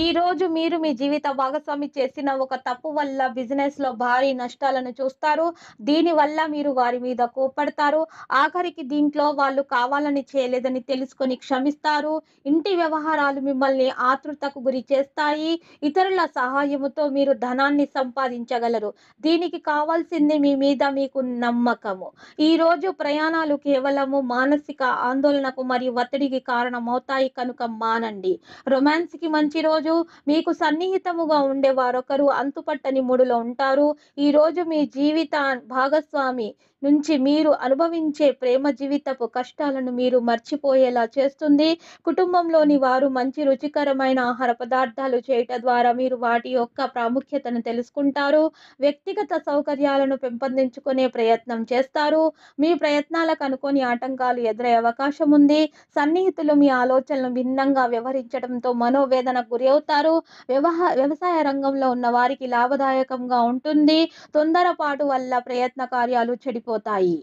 ఈ రోజు మీరు మీ జీవిత భాగస్వామి చేసిన ఒక తప్పు వల్ల బిజినెస్ లో భారీ నష్టాలను చూస్తారు దీని వల్ల మీరు వారి మీద కోపడతారు ఆఖరికి దీంట్లో వాళ్ళు కావాలని చేయలేదని తెలుసుకొని క్షమిస్తారు ఇంటి వ్యవహారాలు మిమ్మల్ని ఆతృతకు గురి చేస్తాయి ఇతరుల సహాయముతో మీరు ధనాన్ని సంపాదించగలరు దీనికి కావాల్సింది మీ మీద మీకు నమ్మకము ఈ రోజు ప్రయాణాలు కేవలము మానసిక ఆందోళనకు మరియు ఒత్తిడికి కారణమవుతాయి కనుక మానండి రొమాన్స్కి మంచి రోజు ఈరోజు మీకు సన్నిహితముగా ఉండే వారొకరు అంతుపట్టని మూడులో ఉంటారు ఈరోజు మీ జీవిత భాగస్వామి నుంచి మీరు అనుభవించే ప్రేమ జీవితపు కష్టాలను మీరు మర్చిపోయేలా చేస్తుంది కుటుంబంలోని వారు మంచి రుచికరమైన ఆహార పదార్థాలు చేయటం ద్వారా మీరు వాటి యొక్క ప్రాముఖ్యతను తెలుసుకుంటారు వ్యక్తిగత సౌకర్యాలను పెంపొందించుకునే ప్రయత్నం చేస్తారు మీ ప్రయత్నాలకు అనుకోని ఆటంకాలు ఎదురయ్యే అవకాశం ఉంది సన్నిహితులు మీ ఆలోచనలను భిన్నంగా వ్యవహరించడంతో మనోవేదనకు గురి అవుతారు వ్యవహ వ్యవసాయ రంగంలో ఉన్న వారికి లాభదాయకంగా ఉంటుంది తొందరపాటు వల్ల ప్రయత్న కార్యాలు చెడిపోతాయి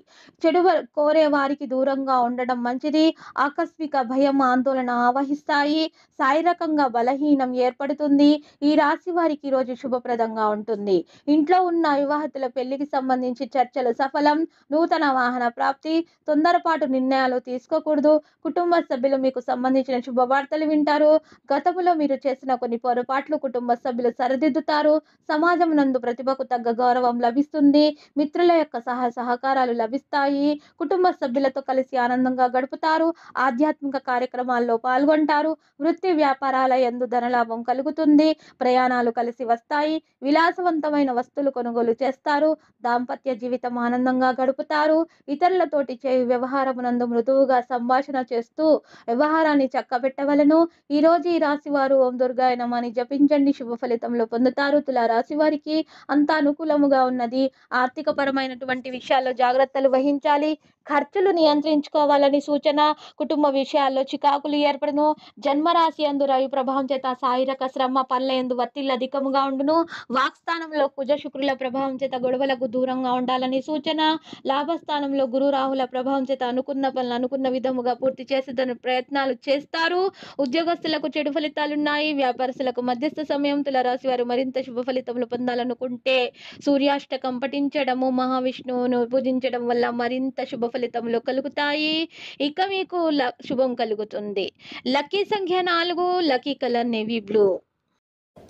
చెడు కోరే వారికి దూరంగా ఉండడం మంచిది ఆకస్మిక భయం ఆందోళన ఆవహిస్తాయి శారీరకంగా బలహీనం ఏర్పడుతుంది ఈ రాశి వారికి రోజు శుభప్రదంగా ఉంటుంది ఇంట్లో ఉన్న వివాహతుల పెళ్లికి సంబంధించి చర్చలు సఫలం నూతన వాహన ప్రాప్తి తొందరపాటు నిర్ణయాలు తీసుకోకూడదు కుటుంబ సభ్యులు మీకు సంబంధించిన శుభవార్తలు వింటారు గతంలో మీరు చేసిన చేసిన కొన్ని పొరపాట్లు కుటుంబ సభ్యులు సరిదిద్దుతారు సమాజం నందు ప్రతిభకు తగ్గ గౌరవం లభిస్తుంది మిత్రుల యొక్క సహ సహకారాలు లభిస్తాయి కుటుంబ సభ్యులతో కలిసి ఆనందంగా గడుపుతారు ఆధ్యాత్మిక కార్యక్రమాల్లో పాల్గొంటారు వృత్తి వ్యాపారాల ఎందు ధనలాభం కలుగుతుంది ప్రయాణాలు కలిసి వస్తాయి విలాసవంతమైన వస్తువులు కొనుగోలు చేస్తారు దాంపత్య జీవితం ఆనందంగా గడుపుతారు ఇతరులతోటి చేయి వ్యవహారమునందు మృదువుగా సంభాషణ చేస్తూ వ్యవహారాన్ని చక్కబెట్టవలను ఈరోజు ఈ రాశి వారు దుర్గాయ నమాని జపించండి శుభ ఫలితంలో పొందుతారు రాశి వారికి అంత అనుకూలముగా ఉన్నది ఆర్థిక పరమైనటువంటి విషయాల్లో జాగ్రత్తలు వహించాలి ఖర్చులు నియంత్రించుకోవాలని సూచన కుటుంబ విషయాల్లో చికాకులు ఏర్పడును జన్మరాశి అందు రవి ప్రభావం చేత శారీరక శ్రమ పనుల ఎందు వత్తిళ్ళు అధికముగా ఉండును వాక్స్థానంలో కుజ శుక్రుల ప్రభావం చేత గొడవలకు దూరంగా ఉండాలని సూచన లాభస్థానంలో గురు రాహుల ప్రభావం చేత అనుకున్న పనులు అనుకున్న విధముగా పూర్తి చేసే ప్రయత్నాలు చేస్తారు ఉద్యోగస్తులకు చెడు ఫలితాలున్నాయి వ్యాపారస్తులకు మధ్యస్థ సమయం తులరాశి వారు మరింత శుభ ఫలితములు పొందాలనుకుంటే సూర్యాష్టకం పఠించడము మహావిష్ణువును పూజించడం వల్ల మరింత శుభ ఫలితములు కలుగుతాయి ఇక మీకు శుభం కలుగుతుంది లక్కీ సంఖ్య నాలుగు లక్కీ కలర్ నేవీ బ్లూ